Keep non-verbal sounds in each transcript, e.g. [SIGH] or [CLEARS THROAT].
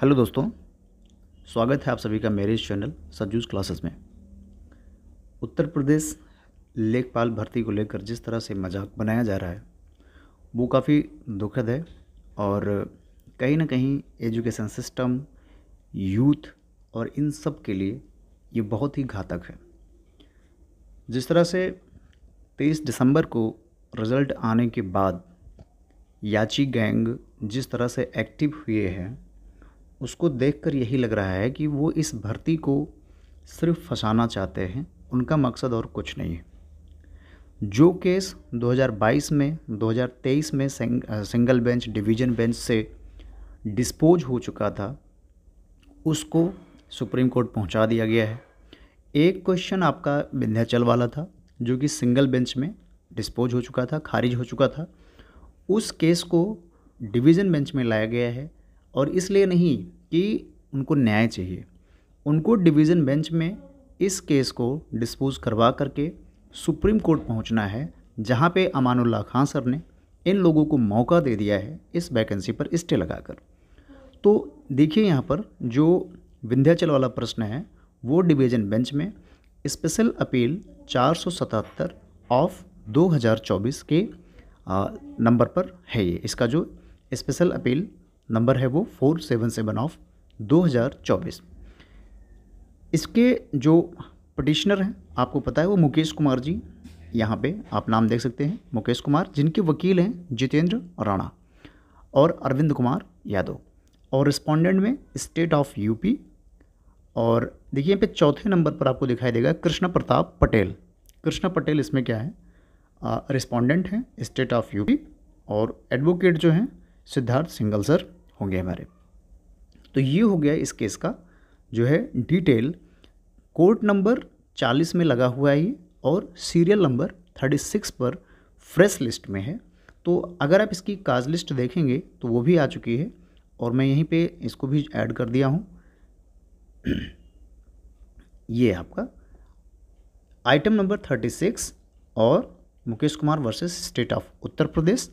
hello दोस्तों स्वागत है आप सभी का मेरे चैनल सज्जूज क्लासेस में उत्तर प्रदेश लेखपाल भर्ती को लेकर जिस तरह से मजाक बनाया जा रहा है वो काफ़ी दुखद है और कहीं ना कहीं एजुकेशन सिस्टम यूथ और इन सब के लिए ये बहुत ही घातक है जिस तरह से 23 दिसंबर को रिज़ल्ट आने के बाद याची गैंग जिस तरह से एक्टिव हुए हैं उसको देखकर यही लग रहा है कि वो इस भर्ती को सिर्फ फंसाना चाहते हैं उनका मकसद और कुछ नहीं है जो केस 2022 में 2023 में sing, single bench division bench से डिस्पोज हो चुका था उसको सुप्रीम कोर्ट पहुंचा दिया गया है एक क्वेश्चन आपका विंध्याचल वाला था जो कि सिंगल बेंच में डिस्पोज हो चुका था खारिज हो चुका था उस केस को डिवीज़न बेंच में लाया गया है और इसलिए नहीं कि उनको न्याय चाहिए उनको डिवीज़न बेंच में इस केस को डिस्पोज करवा करके सुप्रीम कोर्ट पहुंचना है जहां पे अमानुल्लाह खान सर ने इन लोगों को मौका दे दिया है इस वैकेंसी पर स्टे लगाकर तो देखिए यहाँ पर जो विंध्याचल वाला प्रश्न है वो डिवीज़न बेंच में स्पेशल अपील 477 ऑफ 2024 के नंबर पर है ये इसका जो स्पेशल अपील नंबर है वो फोर सेवन सेवन ऑफ दो हज़ार चौबीस इसके जो पटिशनर हैं आपको पता है वो मुकेश कुमार जी यहाँ पे आप नाम देख सकते हैं मुकेश कुमार जिनके वकील हैं जितेंद्र राणा और अरविंद कुमार यादव और रिस्पोंडेंट में स्टेट ऑफ यूपी और देखिए यहाँ पे चौथे नंबर पर आपको दिखाई देगा कृष्णा प्रताप पटेल कृष्णा पटेल इसमें क्या है रिस्पोंडेंट हैं स्टेट ऑफ यूपी और एडवोकेट जो हैं सिद्धार्थ सिंगल सर होंगे हमारे तो ये हो गया इस केस का जो है डिटेल कोर्ट नंबर चालीस में लगा हुआ है ये और सीरियल नंबर थर्टी सिक्स पर फ्रेश लिस्ट में है तो अगर आप इसकी काज लिस्ट देखेंगे तो वो भी आ चुकी है और मैं यहीं पे इसको भी ऐड कर दिया हूँ [CLEARS THROAT] ये आपका आइटम नंबर थर्टी सिक्स और Mukesh Kumar versus state of Uttar Pradesh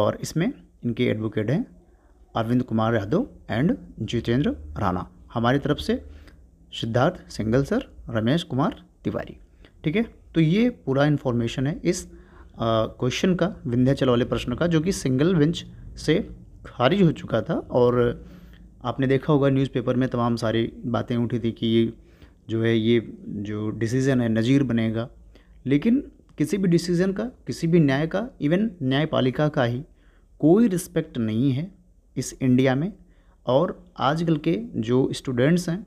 और इसमें इनके एडवोकेट हैं अरविंद कुमार यादव एंड जितेंद्र राणा हमारी तरफ से सिद्धार्थ सिंगल सर रमेश कुमार तिवारी ठीक है तो ये पूरा इन्फॉर्मेशन है इस क्वेश्चन का विंध्याचल वाले प्रश्न का जो कि सिंगल बेंच से खारिज हो चुका था और आपने देखा होगा न्यूज़पेपर में तमाम सारी बातें उठी थी कि ये जो है ये जो डिसीज़न है नज़ीर बनेगा लेकिन किसी भी डिसीज़न का किसी भी न्याय का इवन न्यायपालिका का ही कोई रिस्पेक्ट नहीं है इस इंडिया में और आजकल के जो स्टूडेंट्स हैं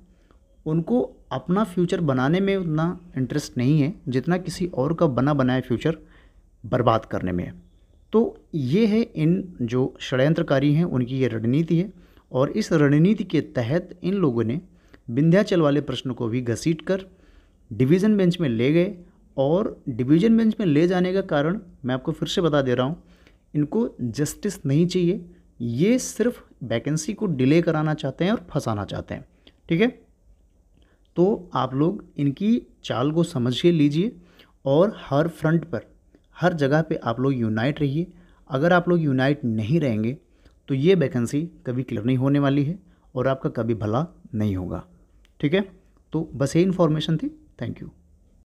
उनको अपना फ्यूचर बनाने में उतना इंटरेस्ट नहीं है जितना किसी और का बना बनाया फ्यूचर बर्बाद करने में है तो ये है इन जो षड्यंत्रकारी हैं उनकी ये रणनीति है और इस रणनीति के तहत इन लोगों ने विंध्याचल वाले प्रश्न को भी घसीट कर डिवीज़न बेंच में ले गए और डिवीज़न बेंच में ले जाने का कारण मैं आपको फिर से बता दे रहा हूँ इनको जस्टिस नहीं चाहिए ये सिर्फ वैकेंसी को डिले कराना चाहते हैं और फंसाना चाहते हैं ठीक है तो आप लोग इनकी चाल को समझ के लीजिए और हर फ्रंट पर हर जगह पे आप लोग यूनाइट रहिए अगर आप लोग यूनाइट नहीं रहेंगे तो ये वैकेंसी कभी क्लियर नहीं होने वाली है और आपका कभी भला नहीं होगा ठीक है तो बस ये इन्फॉर्मेशन थी थैंक यू